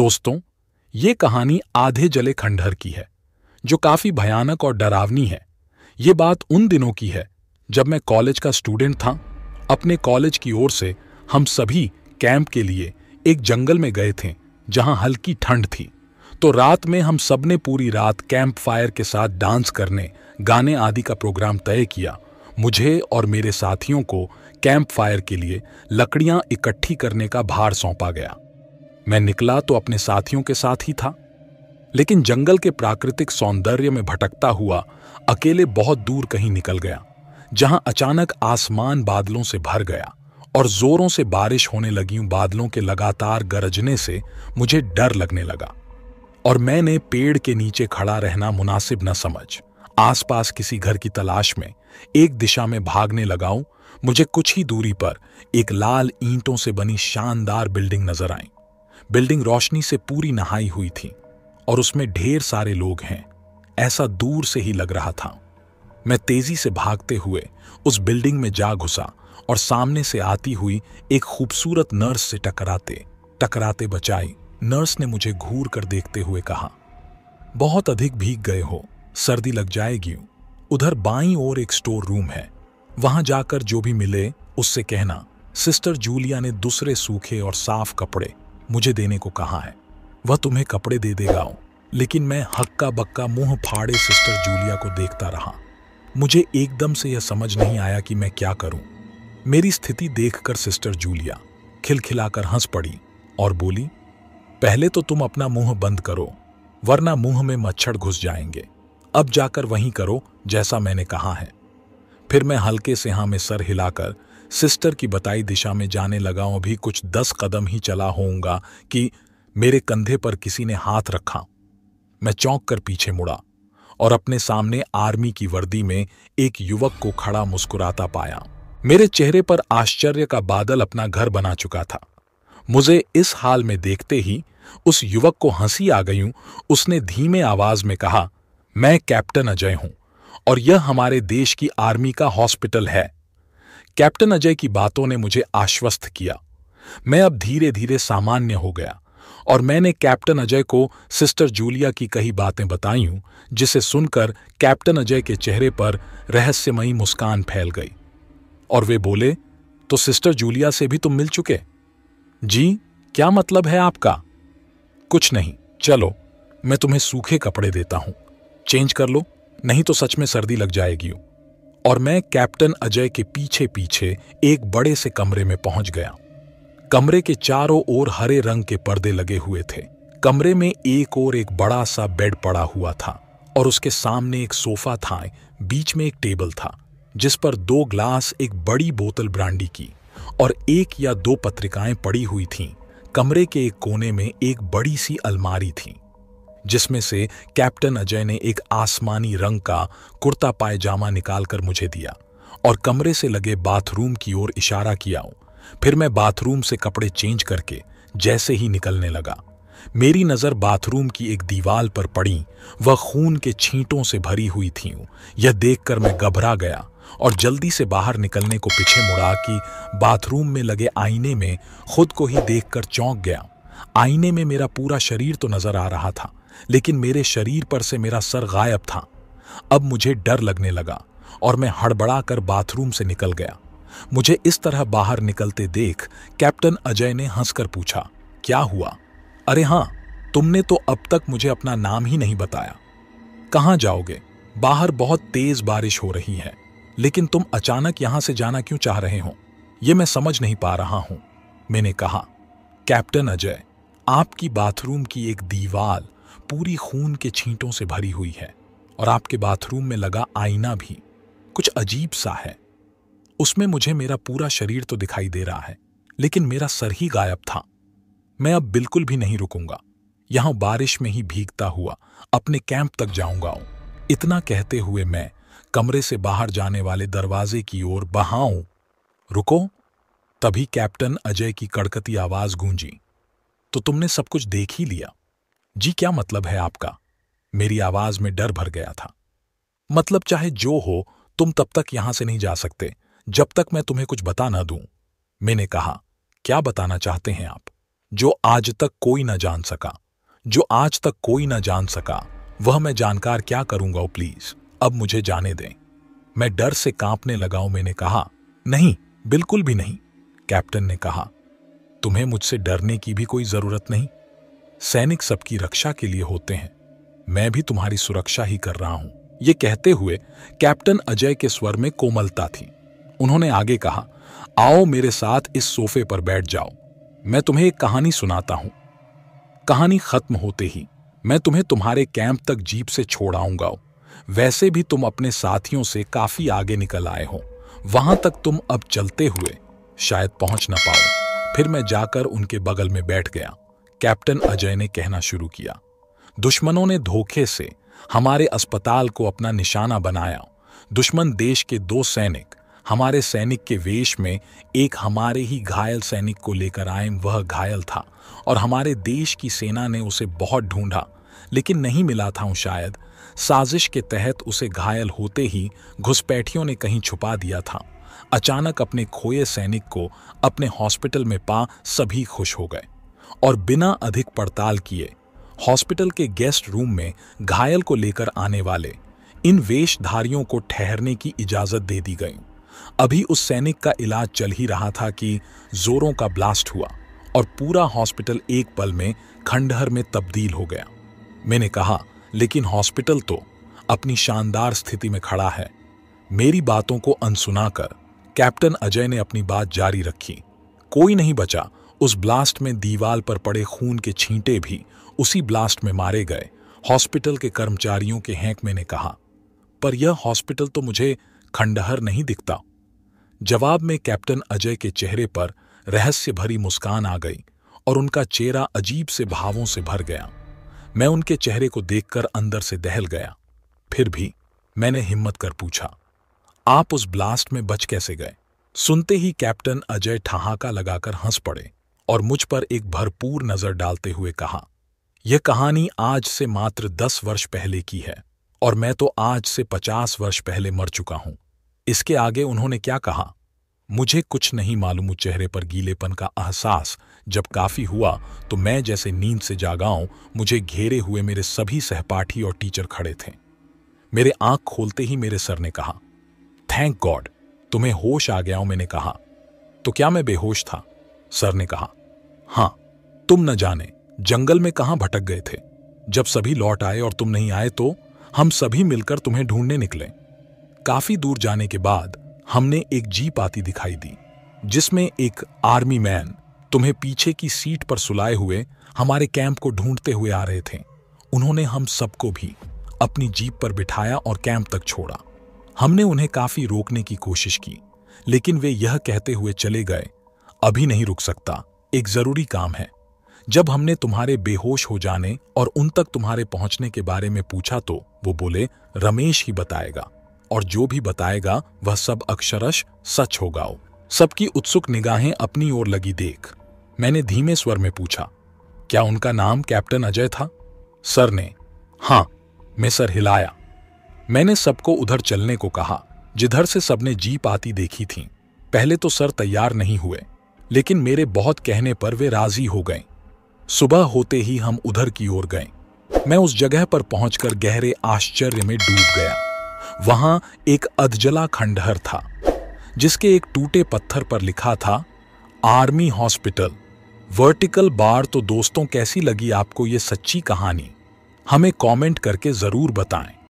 दोस्तों ये कहानी आधे जले खंडहर की है जो काफ़ी भयानक और डरावनी है ये बात उन दिनों की है जब मैं कॉलेज का स्टूडेंट था अपने कॉलेज की ओर से हम सभी कैंप के लिए एक जंगल में गए थे जहां हल्की ठंड थी तो रात में हम सब ने पूरी रात कैंप फायर के साथ डांस करने गाने आदि का प्रोग्राम तय किया मुझे और मेरे साथियों को कैंप फायर के लिए लकड़ियां इकट्ठी करने का भार सौंपा गया मैं निकला तो अपने साथियों के साथ ही था लेकिन जंगल के प्राकृतिक सौंदर्य में भटकता हुआ अकेले बहुत दूर कहीं निकल गया जहां अचानक आसमान बादलों से भर गया और जोरों से बारिश होने लगी बादलों के लगातार गरजने से मुझे डर लगने लगा और मैंने पेड़ के नीचे खड़ा रहना मुनासिब न समझ आसपास किसी घर की तलाश में एक दिशा में भागने लगाऊं मुझे कुछ ही दूरी पर एक लाल ईंटों से बनी शानदार बिल्डिंग नजर आई बिल्डिंग रोशनी से पूरी नहाई हुई थी और उसमें ढेर सारे लोग हैं ऐसा दूर से ही लग रहा था मैं तेजी से भागते हुए उस बिल्डिंग में जा घुसा और सामने से आती हुई एक खूबसूरत नर्स से टकराते टकराते बचाई नर्स ने मुझे घूर कर देखते हुए कहा बहुत अधिक भीग गए हो सर्दी लग जाएगी उधर बाई ओर एक स्टोर रूम है वहां जाकर जो भी मिले उससे कहना सिस्टर जूलिया ने दूसरे सूखे और साफ कपड़े मुझे देने को कहा है वह तुम्हें कपड़े दे देगा लेकिन मैं हक्का बक्का मुंह फाड़े सिस्टर जूलिया को देखता रहा मुझे एकदम से यह समझ नहीं आया कि मैं क्या करूं मेरी स्थिति देखकर सिस्टर जूलिया खिलखिलाकर हंस पड़ी और बोली पहले तो तुम अपना मुंह बंद करो वरना मुंह में मच्छर घुस जाएंगे अब जाकर वहीं करो जैसा मैंने कहा है फिर मैं हल्के से हाँ में सर हिलाकर सिस्टर की बताई दिशा में जाने लगा हूं भी कुछ दस कदम ही चला होऊंगा कि मेरे कंधे पर किसी ने हाथ रखा मैं चौंक कर पीछे मुड़ा और अपने सामने आर्मी की वर्दी में एक युवक को खड़ा मुस्कुराता पाया मेरे चेहरे पर आश्चर्य का बादल अपना घर बना चुका था मुझे इस हाल में देखते ही उस युवक को हंसी आ गई उसने धीमे आवाज में कहा मैं कैप्टन अजय हूं और यह हमारे देश की आर्मी का हॉस्पिटल है कैप्टन अजय की बातों ने मुझे आश्वस्त किया मैं अब धीरे धीरे सामान्य हो गया और मैंने कैप्टन अजय को सिस्टर जूलिया की कही बातें बताई हूं जिसे सुनकर कैप्टन अजय के चेहरे पर रहस्यमयी मुस्कान फैल गई और वे बोले तो सिस्टर जूलिया से भी तुम मिल चुके जी क्या मतलब है आपका कुछ नहीं चलो मैं तुम्हें सूखे कपड़े देता हूं चेंज कर लो नहीं तो सच में सर्दी लग जाएगी और मैं कैप्टन अजय के पीछे पीछे एक बड़े से कमरे में पहुंच गया कमरे के चारों ओर हरे रंग के पर्दे लगे हुए थे कमरे में एक और एक बड़ा सा बेड पड़ा हुआ था और उसके सामने एक सोफा था बीच में एक टेबल था जिस पर दो ग्लास एक बड़ी बोतल ब्रांडी की और एक या दो पत्रिकाएं पड़ी हुई थीं। कमरे के एक कोने में एक बड़ी सी अलमारी थी जिसमें से कैप्टन अजय ने एक आसमानी रंग का कुर्ता पायजामा निकालकर मुझे दिया और कमरे से लगे बाथरूम की ओर इशारा किया फिर मैं बाथरूम से कपड़े चेंज करके जैसे ही निकलने लगा मेरी नज़र बाथरूम की एक दीवार पर पड़ी वह खून के छींटों से भरी हुई थी यह देखकर मैं घबरा गया और जल्दी से बाहर निकलने को पीछे मुड़ा कि बाथरूम में लगे आईने में खुद को ही देखकर चौंक गया आईने में मेरा पूरा शरीर तो नजर आ रहा था लेकिन मेरे शरीर पर से मेरा सर गायब था अब मुझे डर लगने लगा और मैं हड़बड़ा कर बाथरूम से निकल गया मुझे इस तरह बाहर निकलते देख कैप्टन अजय ने हंसकर पूछा क्या हुआ अरे हाँ तुमने तो अब तक मुझे अपना नाम ही नहीं बताया कहाँ जाओगे बाहर बहुत तेज बारिश हो रही है लेकिन तुम अचानक यहां से जाना क्यों चाह रहे हो यह मैं समझ नहीं पा रहा हूं मैंने कहा कैप्टन अजय आपकी बाथरूम की एक दीवार पूरी खून के छींटों से भरी हुई है और आपके बाथरूम में लगा आईना भी कुछ अजीब सा है उसमें मुझे मेरा पूरा शरीर तो दिखाई दे रहा है लेकिन मेरा सर ही गायब था मैं अब बिल्कुल भी नहीं रुकूंगा यहां बारिश में ही भीगता हुआ अपने कैंप तक जाऊंगा इतना कहते हुए मैं कमरे से बाहर जाने वाले दरवाजे की ओर बहाऊं रुको तभी कैप्टन अजय की कड़कती आवाज गूंजी तो तुमने सब कुछ देख ही लिया जी क्या मतलब है आपका मेरी आवाज में डर भर गया था मतलब चाहे जो हो तुम तब तक यहां से नहीं जा सकते जब तक मैं तुम्हें कुछ बता ना दूं मैंने कहा क्या बताना चाहते हैं आप जो आज तक कोई ना जान सका जो आज तक कोई ना जान सका वह मैं जानकार क्या करूंगा प्लीज अब मुझे जाने दें मैं डर से कांपने लगाऊ मैंने कहा नहीं बिल्कुल भी नहीं कैप्टन ने कहा तुम्हें मुझसे डरने की भी कोई जरूरत नहीं सैनिक सबकी रक्षा के लिए होते हैं मैं भी तुम्हारी सुरक्षा ही कर रहा हूं ये कहते हुए कैप्टन अजय के स्वर में कोमलता थी उन्होंने आगे कहा आओ मेरे साथ इस सोफे पर बैठ जाओ मैं तुम्हें एक कहानी सुनाता हूं कहानी खत्म होते ही मैं तुम्हें तुम्हारे कैंप तक जीप से छोड़ आऊंगा वैसे भी तुम अपने साथियों से काफी आगे निकल आए हो वहां तक तुम अब चलते हुए शायद पहुंच ना पाओ फिर मैं जाकर उनके बगल में बैठ गया कैप्टन अजय ने कहना शुरू किया दुश्मनों ने धोखे से हमारे अस्पताल को अपना निशाना बनाया दुश्मन देश के दो सैनिक हमारे सैनिक के वेश में एक हमारे ही घायल सैनिक को लेकर आए वह घायल था और हमारे देश की सेना ने उसे बहुत ढूंढा लेकिन नहीं मिला था शायद साजिश के तहत उसे घायल होते ही घुसपैठियों ने कहीं छुपा दिया था अचानक अपने खोए सैनिक को अपने हॉस्पिटल में पा सभी खुश हो गए और बिना अधिक पड़ताल किए हॉस्पिटल के गेस्ट रूम में घायल को लेकर आने वाले इन वेशधारियों को ठहरने की इजाज़त दे दी गई अभी उस सैनिक का इलाज चल ही रहा था कि जोरों का ब्लास्ट हुआ और पूरा हॉस्पिटल एक पल में खंडहर में तब्दील हो गया मैंने कहा लेकिन हॉस्पिटल तो अपनी शानदार स्थिति में खड़ा है मेरी बातों को अनसुना कर कैप्टन अजय ने अपनी बात जारी रखी कोई नहीं बचा उस ब्लास्ट में दीवाल पर पड़े खून के छींटे भी उसी ब्लास्ट में मारे गए हॉस्पिटल के कर्मचारियों के हैंकमे ने कहा पर यह हॉस्पिटल तो मुझे खंडहर नहीं दिखता जवाब में कैप्टन अजय के चेहरे पर रहस्य भरी मुस्कान आ गई और उनका चेहरा अजीब से भावों से भर गया मैं उनके चेहरे को देखकर अंदर से दहल गया फिर भी मैंने हिम्मत कर पूछा आप उस ब्लास्ट में बच कैसे गए सुनते ही कैप्टन अजय ठहाका लगाकर हंस पड़े और मुझ पर एक भरपूर नजर डालते हुए कहा यह कहानी आज से मात्र दस वर्ष पहले की है और मैं तो आज से पचास वर्ष पहले मर चुका हूं इसके आगे उन्होंने क्या कहा मुझे कुछ नहीं मालूम चेहरे पर गीलेपन का एहसास जब काफी हुआ तो मैं जैसे नींद से जागाऊं मुझे घेरे हुए मेरे सभी सहपाठी और टीचर खड़े थे मेरे आंख खोलते ही मेरे सर ने कहा थैंक गॉड तुम्हें होश आ गया मैंने कहा तो क्या मैं बेहोश था सर ने कहा हाँ तुम न जाने जंगल में कहाँ भटक गए थे जब सभी लौट आए और तुम नहीं आए तो हम सभी मिलकर तुम्हें ढूंढने निकले काफी दूर जाने के बाद हमने एक जीप आती दिखाई दी जिसमें एक आर्मी मैन तुम्हें पीछे की सीट पर सुलाए हुए हमारे कैंप को ढूंढते हुए आ रहे थे उन्होंने हम सबको भी अपनी जीप पर बिठाया और कैंप तक छोड़ा हमने उन्हें काफी रोकने की कोशिश की लेकिन वे यह कहते हुए चले गए अभी नहीं रुक सकता एक जरूरी काम है जब हमने तुम्हारे बेहोश हो जाने और उन तक तुम्हारे पहुंचने के बारे में पूछा तो वो बोले रमेश ही बताएगा और जो भी बताएगा वह सब अक्षरश सच होगा सबकी उत्सुक निगाहें अपनी ओर लगी देख मैंने धीमे स्वर में पूछा क्या उनका नाम कैप्टन अजय था सर ने हां मैं सर हिलाया मैंने सबको उधर चलने को कहा जिधर से सबने जीप आती देखी थी पहले तो सर तैयार नहीं हुए लेकिन मेरे बहुत कहने पर वे राजी हो गए सुबह होते ही हम उधर की ओर गए मैं उस जगह पर पहुंचकर गहरे आश्चर्य में डूब गया वहां एक अधजला खंडहर था जिसके एक टूटे पत्थर पर लिखा था आर्मी हॉस्पिटल वर्टिकल बार तो दोस्तों कैसी लगी आपको ये सच्ची कहानी हमें कमेंट करके ज़रूर बताएं